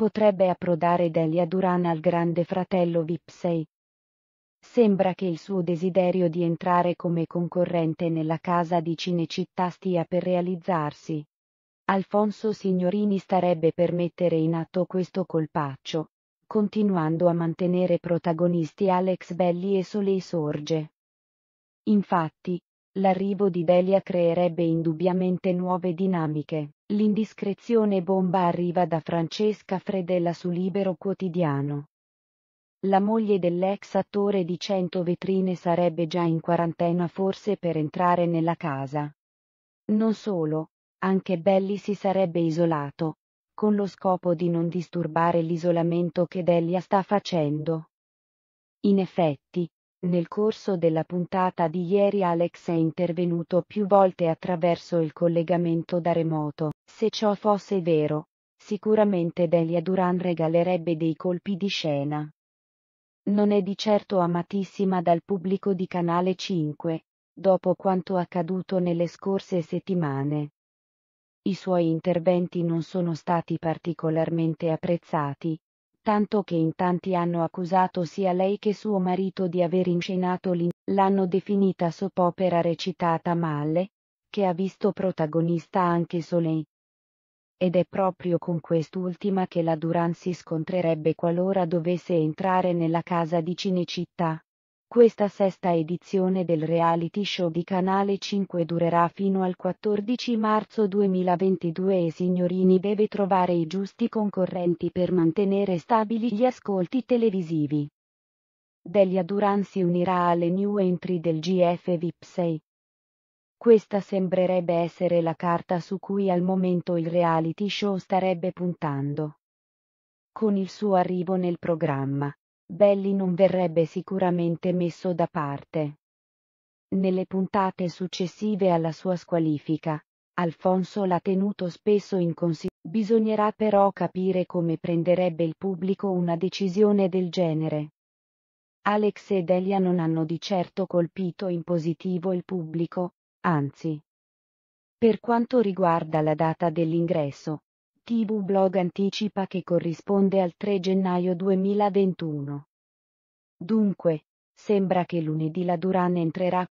potrebbe approdare Delia Duran al grande fratello Vipsey. Sembra che il suo desiderio di entrare come concorrente nella casa di Cinecittà stia per realizzarsi. Alfonso Signorini starebbe per mettere in atto questo colpaccio, continuando a mantenere protagonisti Alex Belli e Soleil Sorge. Infatti, l'arrivo di Delia creerebbe indubbiamente nuove dinamiche. L'indiscrezione bomba arriva da Francesca Fredella su Libero Quotidiano. La moglie dell'ex attore di 100 vetrine sarebbe già in quarantena forse per entrare nella casa. Non solo, anche Belli si sarebbe isolato, con lo scopo di non disturbare l'isolamento che Delia sta facendo. In effetti, nel corso della puntata di ieri Alex è intervenuto più volte attraverso il collegamento da remoto. Se ciò fosse vero, sicuramente Delia Duran regalerebbe dei colpi di scena. Non è di certo amatissima dal pubblico di Canale 5, dopo quanto accaduto nelle scorse settimane. I suoi interventi non sono stati particolarmente apprezzati, tanto che in tanti hanno accusato sia lei che suo marito di aver inscenato l'hanno definita sopopera recitata male, che ha visto protagonista anche Soleil. Ed è proprio con quest'ultima che la Duran si scontrerebbe qualora dovesse entrare nella casa di Cinecittà. Questa sesta edizione del reality show di Canale 5 durerà fino al 14 marzo 2022 e Signorini deve trovare i giusti concorrenti per mantenere stabili gli ascolti televisivi. Delia Duran si unirà alle new entry del GF VIP 6. Questa sembrerebbe essere la carta su cui al momento il reality show starebbe puntando. Con il suo arrivo nel programma, Belli non verrebbe sicuramente messo da parte. Nelle puntate successive alla sua squalifica, Alfonso l'ha tenuto spesso in considerazione. Bisognerà però capire come prenderebbe il pubblico una decisione del genere. Alex e Delia non hanno di certo colpito in positivo il pubblico, anzi. Per quanto riguarda la data dell'ingresso, TV Blog anticipa che corrisponde al 3 gennaio 2021. Dunque, sembra che lunedì la Duran entrerà